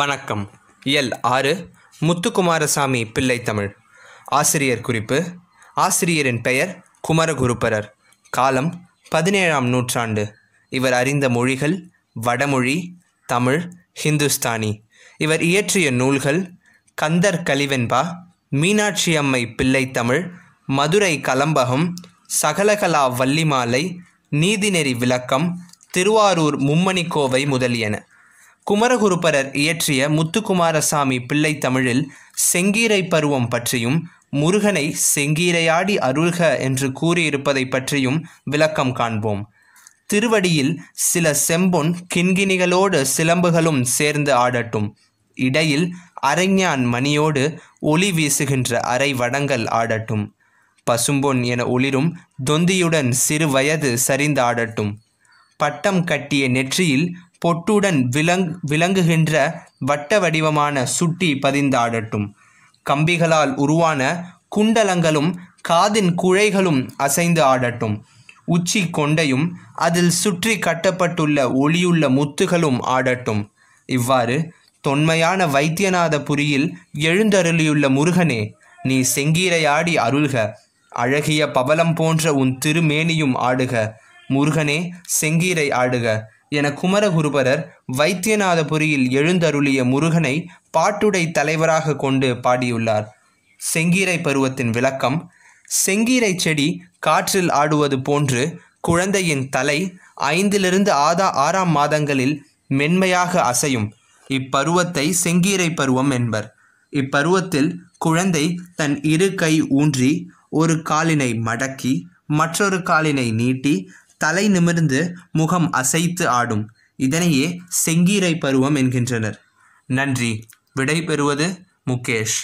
வணக்கம் எல் ஆறு முத்துக்குமாரசாமி பிள்ளை தமிழ் ஆசிரியர் குறிப்பு ஆசிரியரின் பெயர் குமரகுருப்பரர் காலம் பதினேழாம் நூற்றாண்டு இவர் அறிந்த மொழிகள் வடமொழி தமிழ் ஹிந்துஸ்தானி இவர் இயற்றிய நூல்கள் கந்தர் கலிவெண்பா மீனாட்சி அம்மை பிள்ளை தமிழ் மதுரை கலம்பகம் சகலகலா வள்ளிமாலை நீதிநெறி விளக்கம் திருவாரூர் மும்மணிக்கோவை முதலியன குமரகுருபரர் இயற்றிய முத்துக்குமாரசாமி பிள்ளை தமிழில் செங்கீரை பருவம் பற்றியும் முருகனை செங்கீரையாடி அருள்க என்று கூறியிருப்பதை பற்றியும் விளக்கம் காண்போம் திருவடியில் சில செம்பொன் கிண்கிணிகளோடு சிலம்புகளும் சேர்ந்து ஆடட்டும் இடையில் அரைஞான் மணியோடு ஒளி வீசுகின்ற அரை வடங்கள் ஆடட்டும் பசும்பொன் என ஒளிரும் தொந்தியுடன் சிறு வயது சரிந்தாடட்டும் பட்டம் கட்டிய நெற்றியில் பொட்டுடன் விலங் விளங்குகின்ற வட்ட வடிவமான சுட்டி பதிந்தாடட்டும் கம்பிகளால் உருவான குண்டலங்களும் காதின் குழைகளும் அசைந்து ஆடட்டும் உச்சி கொண்டையும் அதில் சுற்றி கட்டப்பட்டுள்ள ஒளியுள்ள முத்துகளும் ஆடட்டும் இவ்வாறு தொன்மையான வைத்தியநாத புரியில் எழுந்தருளியுள்ள முருகனே நீ செங்கீரையாடி அருள்க அழகிய பவலம் போன்ற உன் திருமேனியும் ஆடுக முருகனே செங்கீரை ஆடுக என குமரகுருபரர் வைத்தியநாதபுரியில் எழுந்தருளிய முருகனை பாட்டுடை தலைவராக கொண்டு பாடியுள்ளார் செங்கீரை பருவத்தின் விளக்கம் செங்கீரை செடி காற்றில் ஆடுவது போன்று குழந்தையின் தலை ஐந்திலிருந்து ஆதா ஆறாம் மாதங்களில் மென்மையாக அசையும் இப்பருவத்தை செங்கீரை பருவம் என்பர் இப்பருவத்தில் குழந்தை தன் இரு கை ஊன்றி ஒரு காலினை மடக்கி மற்றொரு காலினை நீட்டி தலை நிமிர்ந்து முகம் அசைத்து ஆடும் இதனையே செங்கீரை பருவம் என்கின்றனர் நன்றி விடை பெறுவது முகேஷ்